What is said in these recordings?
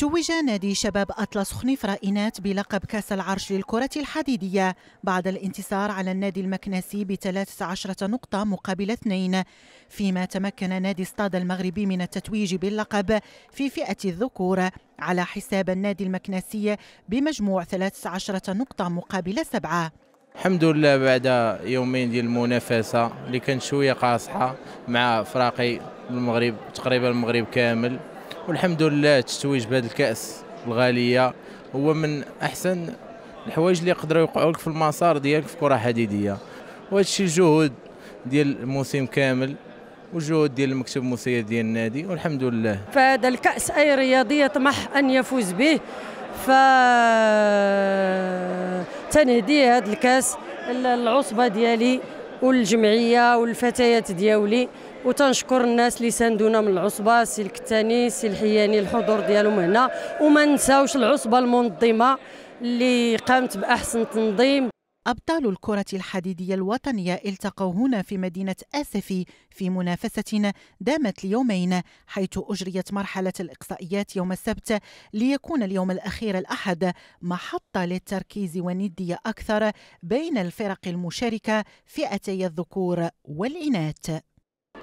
توج نادي شباب أطلس خنيفرة إنات بلقب كأس العرش للكرة الحديدية بعد الانتصار على النادي المكنسي ب 13 نقطة مقابل اثنين فيما تمكن نادي استاد المغربي من التتويج باللقب في فئة الذكور على حساب النادي المكنسي بمجموع 13 نقطة مقابل سبعة الحمد لله بعد يومين ديال المنافسة اللي كانت شوية قاصحة مع فراقي المغرب تقريبا المغرب كامل والحمد لله التتويج بهذا الكاس الغاليه هو من احسن الحوايج اللي يقدروا يوقعوا لك في المسار ديالك في كره حديديه وهذا الشيء جهود ديال الموسم كامل وجهود ديال المكتب الموسيقي ديال النادي والحمد لله فهذا الكاس اي رياضي يطمح ان يفوز به ف تنهدي هذا الكاس العصبه ديالي والجمعيه والفتيات دياولي وتنشكر الناس اللي ساندونا من العصبه سي الكتاني سي الحياني الحضور ديالهم هنا وما نساوش العصبه المنظمه اللي قامت باحسن تنظيم أبطال الكرة الحديدية الوطنية التقوا هنا في مدينة آسفي في منافسة دامت ليومين حيث أجريت مرحلة الإقصائيات يوم السبت ليكون اليوم الأخير الأحد محطة للتركيز والندية أكثر بين الفرق المشاركة فئتي الذكور والإناث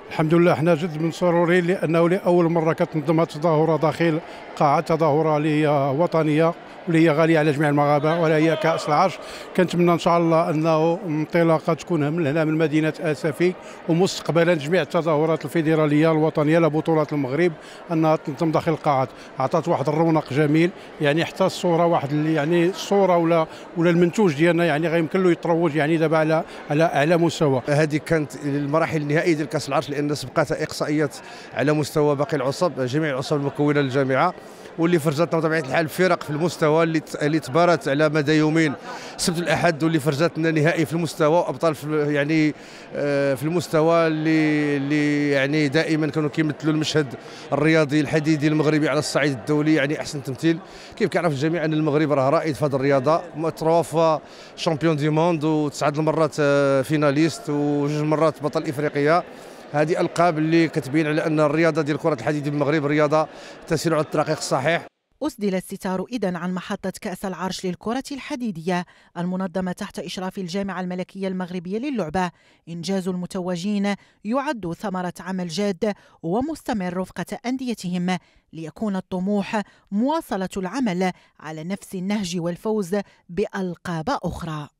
الحمد لله احنا جد من سرورين لانه لاول مره كتنظم تظاهره داخل قاعه تظاهره اللي وطنيه واللي هي غاليه على جميع المغاربه ولا هي كاس العرش كنتمنى ان شاء الله انه انطلاقه تكون من هنا من مدينه اسفي ومستقبلا جميع التظاهرات الفيدراليه الوطنيه لبطولات المغرب انها تنتم داخل القاعات عطات واحد الرونق جميل يعني حتى الصوره واحد يعني الصوره ولا ولا المنتوج ديالنا يعني غيمكن له يتروج يعني دابا على على اعلى مستوى هذه كانت المراحل النهائيه ديال كاس العرش لان سبقتها اقصائيات على مستوى باقي العصب جميع العصب المكونه للجامعه واللي فرجتنا بطبيعه الحال فرق في المستوى اللي اللي تبارت على مدى يومين السبت والاحد واللي فرجتنا نهائي في المستوى وابطال في يعني آه، في المستوى اللي اللي يعني دائما كانوا كيمثلوا المشهد الرياضي الحديدي المغربي على الصعيد الدولي يعني احسن تمثيل كيف كيعرف الجميع ان المغرب راه رائد في هذه الرياضه متروفا شامبيون دي موند وتسعد المرات آه، فيناليست وجوج مرات بطل افريقيا هذه القاب اللي كتبين على ان الرياضه ديال كره الحديد المغرب رياضه تسير على الطريق الصحيح أسدل الستار إذا عن محطة كأس العرش للكرة الحديدية المنظمة تحت إشراف الجامعة الملكية المغربية للعبة إنجاز المتوجين يعد ثمرة عمل جاد ومستمر رفقة أنديتهم ليكون الطموح مواصلة العمل على نفس النهج والفوز بألقاب أخرى